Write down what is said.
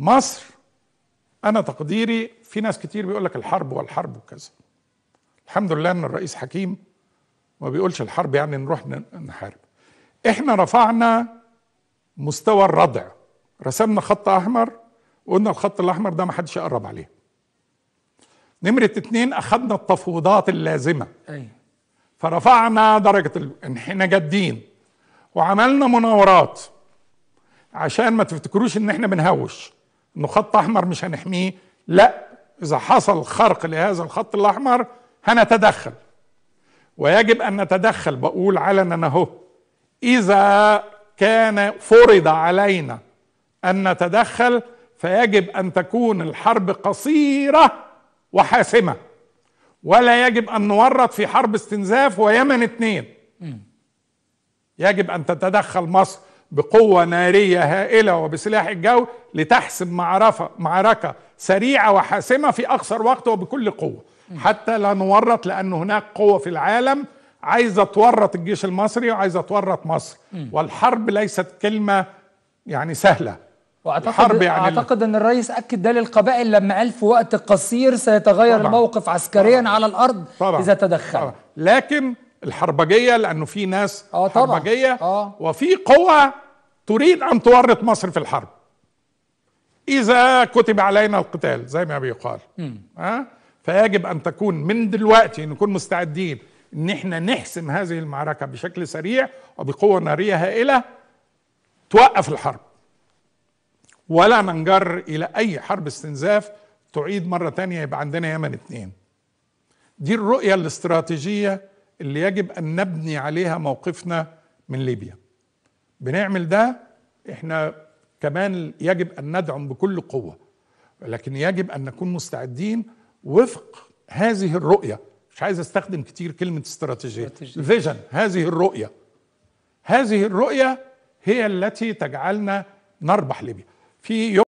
مصر انا تقديري في ناس كتير بيقول لك الحرب والحرب وكذا الحمد لله ان الرئيس حكيم ما بيقولش الحرب يعني نروح نحارب احنا رفعنا مستوى الردع رسمنا خط احمر وقلنا الخط الاحمر ده ما حدش يقرب عليه نمرة اتنين اخذنا التفويضات اللازمة أي. فرفعنا درجة احنا جادين وعملنا مناورات عشان ما تفتكروش ان احنا بنهوش انه خط احمر مش هنحميه لا اذا حصل خرق لهذا الخط الاحمر هنتدخل ويجب ان نتدخل بقول علنا اهو اذا كان فرض علينا ان نتدخل فيجب ان تكون الحرب قصيره وحاسمه ولا يجب ان نورط في حرب استنزاف ويمن اثنين يجب ان تتدخل مصر بقوة نارية هائلة وبسلاح الجو لتحسم معرفة معركة سريعة وحاسمة في أقصر وقت وبكل قوة حتى لا نورط لأن هناك قوة في العالم عايزة تورط الجيش المصري وعايزة تورط مصر والحرب ليست كلمة يعني سهلة واعتقد حرب يعني اعتقد ان الرئيس اكد ده للقبائل لما قال في وقت قصير سيتغير طبعًا الموقف عسكريا طبعًا على الارض طبعًا اذا تدخل طبعًا لكن الحربجيه لانه في ناس آه طبعًا. حربجيه آه. وفي قوى تريد ان تورط مصر في الحرب اذا كتب علينا القتال زي ما بيقال ها أه؟ فيجب ان تكون من دلوقتي نكون مستعدين ان احنا نحسم هذه المعركه بشكل سريع وبقوه ناريه هائله توقف الحرب ولا ننجر الى اي حرب استنزاف تعيد مره تانية يبقى عندنا يمن اثنين دي الرؤيه الاستراتيجيه اللي يجب ان نبني عليها موقفنا من ليبيا بنعمل ده احنا كمان يجب ان ندعم بكل قوه لكن يجب ان نكون مستعدين وفق هذه الرؤيه مش عايز استخدم كتير كلمه استراتيجيه فيجن هذه الرؤيه هذه الرؤيه هي التي تجعلنا نربح ليبيا في يوم